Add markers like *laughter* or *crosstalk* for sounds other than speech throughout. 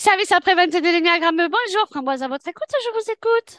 Service après-vente de bonjour, Framboise à votre écoute, je vous écoute.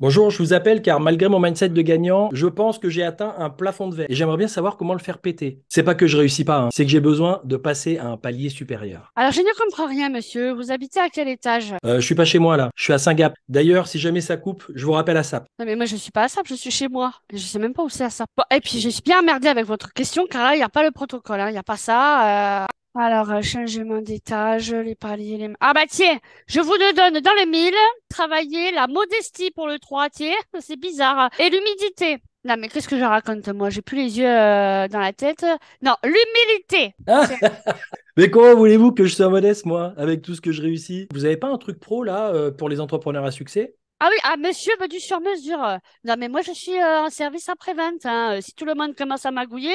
Bonjour, je vous appelle car malgré mon mindset de gagnant, je pense que j'ai atteint un plafond de verre et j'aimerais bien savoir comment le faire péter. C'est pas que je réussis pas, hein. c'est que j'ai besoin de passer à un palier supérieur. Alors je ne comprends rien, monsieur. Vous habitez à quel étage euh, Je suis pas chez moi là, je suis à Saint-Gap. D'ailleurs, si jamais ça coupe, je vous rappelle à Sap. Non mais moi je suis pas à Sap, je suis chez moi. Je sais même pas où c'est à Sap. et puis je suis bien emmerdé avec votre question car là il n'y a pas le protocole, hein. il n'y a pas ça. Euh. Alors, euh, changement d'étage, les paliers, les... Ah bah tiens, je vous le donne dans le mille. Travailler la modestie pour le trois tiers, *laughs* c'est bizarre. Et l'humidité. Non mais qu'est-ce que je raconte moi J'ai plus les yeux euh, dans la tête. Non, l'humilité. Ah! *laughs* mais comment voulez-vous que je sois modeste moi avec tout ce que je réussis Vous avez pas un truc pro là euh, pour les entrepreneurs à succès ah oui, ah monsieur veut du sur-mesure. Non mais moi je suis en service après-vente. Hein. Si tout le monde commence à magouiller,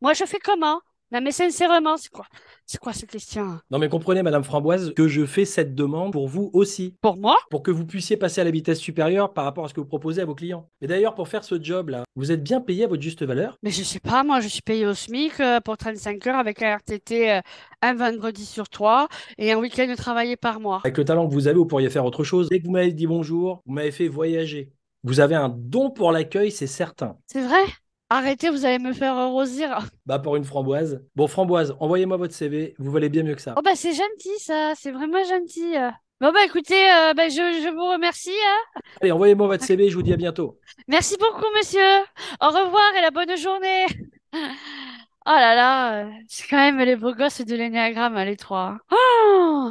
moi je fais comment non, mais sincèrement, c'est quoi C'est quoi cette question Non, mais comprenez, Madame Framboise, que je fais cette demande pour vous aussi. Pour moi Pour que vous puissiez passer à la vitesse supérieure par rapport à ce que vous proposez à vos clients. Et d'ailleurs, pour faire ce job-là, vous êtes bien payé à votre juste valeur Mais je sais pas, moi, je suis payé au SMIC euh, pour 35 heures avec un RTT euh, un vendredi sur trois et un week-end de travailler par mois. Avec le talent que vous avez, vous pourriez faire autre chose. Dès que vous m'avez dit bonjour, vous m'avez fait voyager. Vous avez un don pour l'accueil, c'est certain. C'est vrai Arrêtez, vous allez me faire rosir. *laughs* Bah pour une framboise. Bon, framboise, envoyez-moi votre CV, vous valez bien mieux que ça. Oh bah c'est gentil ça, c'est vraiment gentil. Bon bah écoutez, euh, bah, je, vous remercie. Hein. Allez, envoyez-moi votre CV, je vous dis à bientôt. Merci beaucoup monsieur. Au revoir et la bonne journée. *laughs* Oh là là, c'est quand même les beaux gosses de l'énéagramme, hein, les trois. Oh,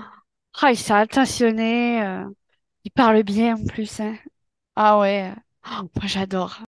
oh ils sont attentionnés. Euh. Ils parlent bien en plus. Hein. Ah ouais, oh, moi j'adore.